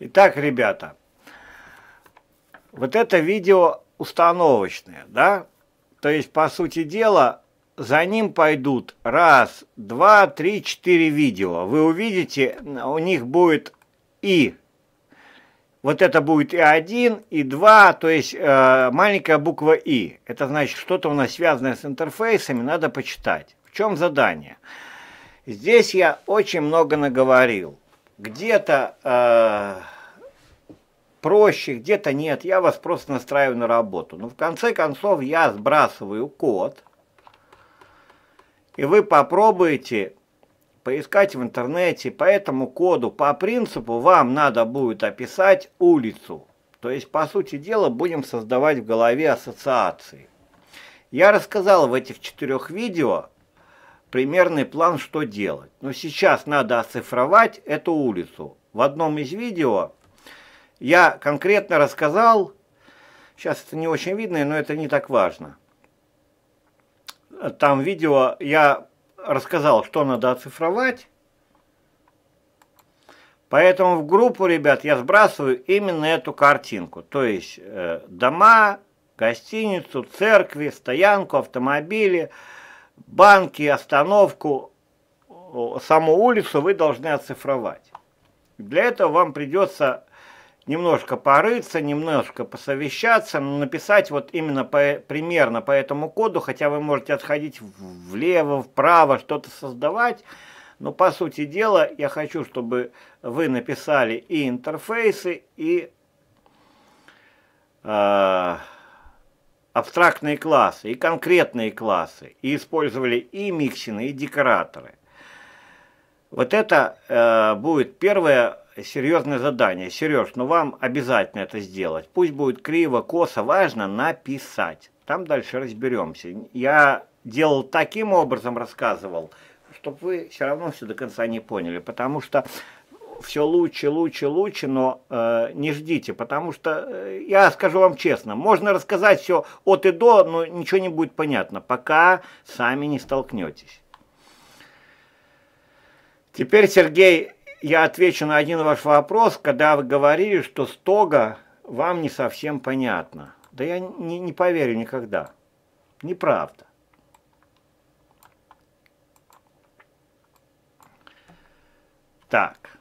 Итак, ребята, вот это видео установочное, да? То есть, по сути дела, за ним пойдут раз, два, три, четыре видео. Вы увидите, у них будет и вот это будет и один, и два, то есть э, маленькая буква И. Это значит, что-то у нас связанное с интерфейсами, надо почитать. В чем задание? Здесь я очень много наговорил где-то э, проще, где-то нет. Я вас просто настраиваю на работу. Но в конце концов я сбрасываю код, и вы попробуете поискать в интернете по этому коду. По принципу вам надо будет описать улицу. То есть, по сути дела, будем создавать в голове ассоциации. Я рассказал в этих четырех видео примерный план, что делать. Но сейчас надо оцифровать эту улицу. В одном из видео я конкретно рассказал, сейчас это не очень видно, но это не так важно. Там видео я рассказал, что надо оцифровать. Поэтому в группу, ребят, я сбрасываю именно эту картинку. То есть э, дома, гостиницу, церкви, стоянку, автомобили, автомобили банки, остановку, саму улицу вы должны оцифровать. Для этого вам придется немножко порыться, немножко посовещаться, ну, написать вот именно по, примерно по этому коду, хотя вы можете отходить влево, вправо, что-то создавать, но по сути дела я хочу, чтобы вы написали и интерфейсы, и... Э, абстрактные классы, и конкретные классы, и использовали и миксины, и декораторы. Вот это э, будет первое серьезное задание. Сереж, ну вам обязательно это сделать. Пусть будет криво, косо, важно написать. Там дальше разберемся. Я делал таким образом, рассказывал, чтобы вы все равно все до конца не поняли, потому что все лучше, лучше, лучше, но э, не ждите, потому что, э, я скажу вам честно, можно рассказать все от и до, но ничего не будет понятно, пока сами не столкнетесь. Теперь, Сергей, я отвечу на один ваш вопрос, когда вы говорили, что стога вам не совсем понятно. Да я не, не поверю никогда. Неправда. Так.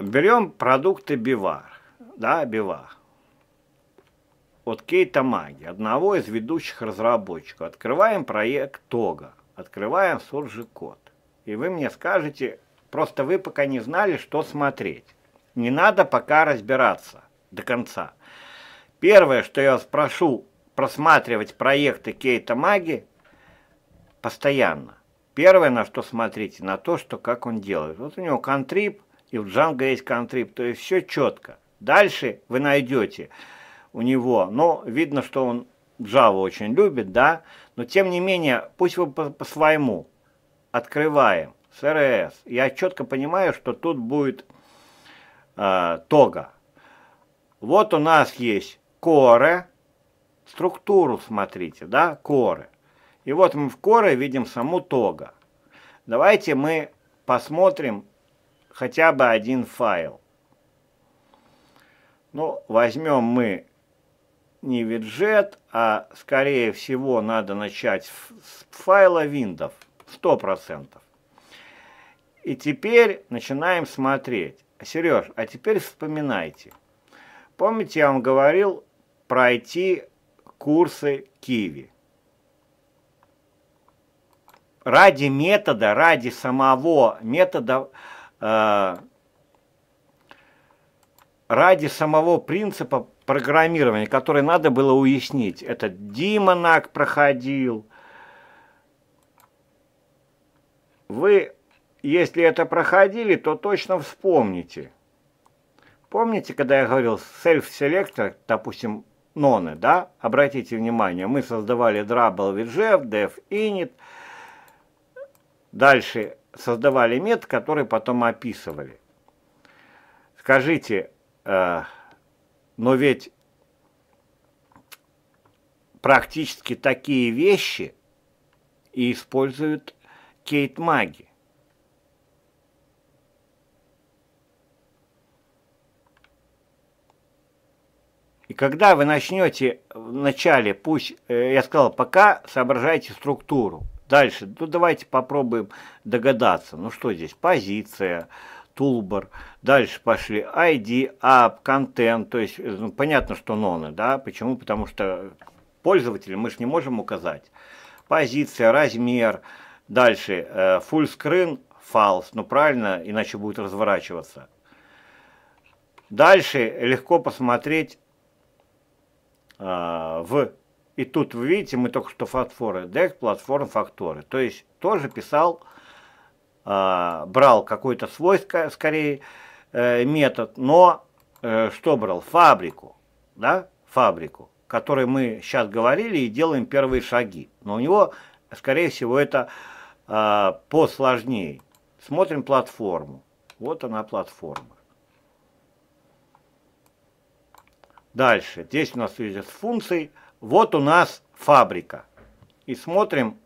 Берем продукты бивар, да, бивар, от Кейта Маги, одного из ведущих разработчиков. Открываем проект Тога, открываем суржи код. И вы мне скажете, просто вы пока не знали, что смотреть. Не надо пока разбираться до конца. Первое, что я вас прошу просматривать проекты Кейта Маги постоянно. Первое, на что смотрите, на то, что как он делает. Вот у него контрип, и в Django есть контрип, то есть все четко. Дальше вы найдете у него, но видно, что он Java очень любит, да, но тем не менее, пусть вы по, по своему открываем CRS. Я четко понимаю, что тут будет э, тога. Вот у нас есть коры, структуру смотрите, да, коры. И вот мы в коры видим саму тога. Давайте мы посмотрим хотя бы один файл. Ну, возьмем мы не виджет, а скорее всего надо начать с файла Windows 100%. И теперь начинаем смотреть. Сереж, а теперь вспоминайте. Помните, я вам говорил пройти курсы Киви. Ради метода, ради самого метода а, ради самого принципа программирования, который надо было уяснить. Это Димонак проходил. Вы, если это проходили, то точно вспомните. Помните, когда я говорил self-selector, допустим, ноны, да? Обратите внимание, мы создавали Drabble with Jeff, Dev Init, дальше создавали метод, который потом описывали. Скажите, э, но ведь практически такие вещи и используют кейт-маги. И когда вы начнете в начале, пусть, э, я сказал, пока соображайте структуру, Дальше, ну давайте попробуем догадаться. Ну что здесь? Позиция, тулбар. Дальше пошли ID, app, контент. То есть ну, понятно, что ноны, да? Почему? Потому что пользователя мы же не можем указать. Позиция, размер. Дальше э, full screen, false. Ну правильно, иначе будет разворачиваться. Дальше легко посмотреть э, в и тут вы видите, мы только что факторы, DEX платформ факторы. То есть тоже писал, э, брал какой-то свой, скорее, э, метод, но э, что брал? Фабрику, да, фабрику, которой мы сейчас говорили и делаем первые шаги. Но у него, скорее всего, это э, посложнее. Смотрим платформу. Вот она платформа. Дальше. Здесь у нас видят функции функцией вот у нас фабрика. И смотрим,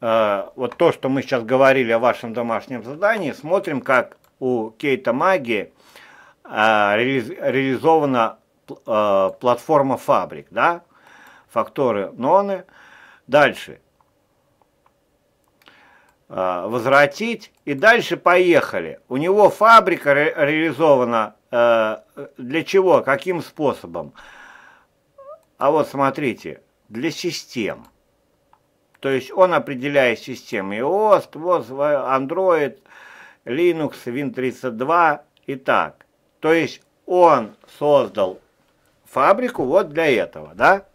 э, вот то, что мы сейчас говорили о вашем домашнем задании, смотрим, как у Кейта Магии э, реализована э, платформа фабрик, да, факторы ноны. Дальше. Э, возвратить. И дальше поехали. У него фабрика ре реализована э, для чего, каким способом? Э, а вот смотрите, для систем. То есть он определяет системы iOS, WOS, Android, Linux, Win32 и так. То есть он создал фабрику вот для этого, да?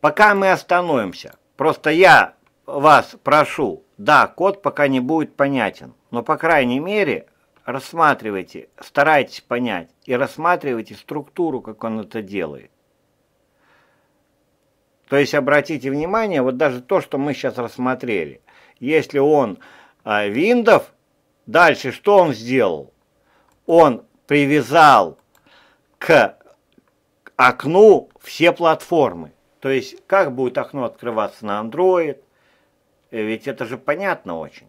Пока мы остановимся, просто я вас прошу, да, код пока не будет понятен, но по крайней мере рассматривайте, старайтесь понять и рассматривайте структуру, как он это делает. То есть обратите внимание, вот даже то, что мы сейчас рассмотрели. Если он а, Windows, дальше что он сделал? Он привязал к окну все платформы. То есть как будет окно открываться на Android? Ведь это же понятно очень.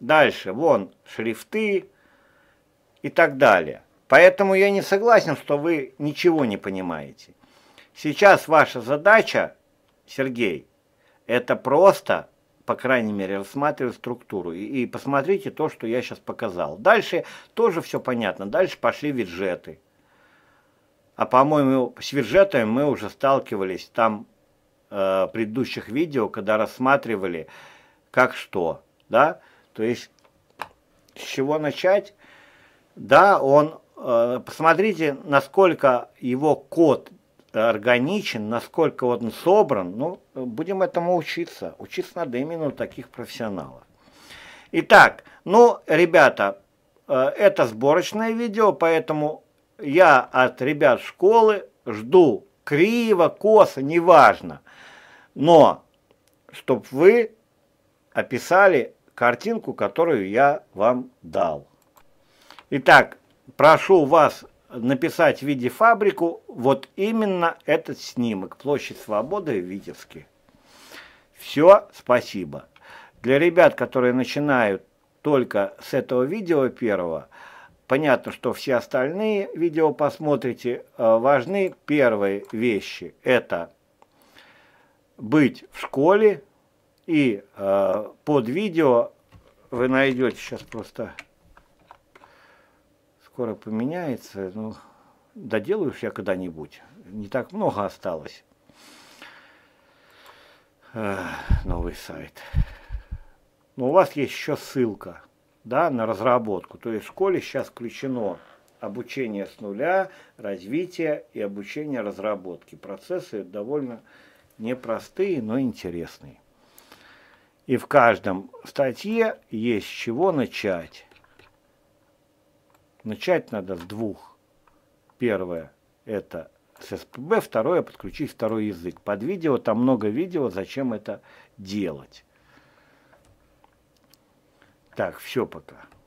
Дальше, вон, шрифты и так далее. Поэтому я не согласен, что вы ничего не понимаете. Сейчас ваша задача, Сергей, это просто, по крайней мере, рассматривать структуру. И, и посмотрите то, что я сейчас показал. Дальше тоже все понятно. Дальше пошли виджеты. А, по-моему, с виджетами мы уже сталкивались там э, предыдущих видео, когда рассматривали, как что, да, то есть с чего начать? Да, он, э, посмотрите, насколько его код органичен, насколько он собран, ну, будем этому учиться. Учиться надо именно у таких профессионалов. Итак, ну, ребята, э, это сборочное видео, поэтому я от ребят школы жду криво, косо, неважно, но чтобы вы описали картинку, которую я вам дал. Итак, прошу вас написать в виде фабрику вот именно этот снимок. Площадь Свободы в Витебске. Все, спасибо. Для ребят, которые начинают только с этого видео первого, понятно, что все остальные видео посмотрите, э, важны первые вещи. Это быть в школе, и э, под видео вы найдете сейчас просто скоро поменяется. Ну, доделаю я когда-нибудь. Не так много осталось. Э, новый сайт. Но у вас есть еще ссылка да, на разработку. То есть в школе сейчас включено обучение с нуля, развитие и обучение разработки. Процессы довольно непростые, но интересные. И в каждом статье есть чего начать. Начать надо с двух. Первое – это с СПБ, второе – подключить второй язык. Под видео, там много видео, зачем это делать. Так, все пока.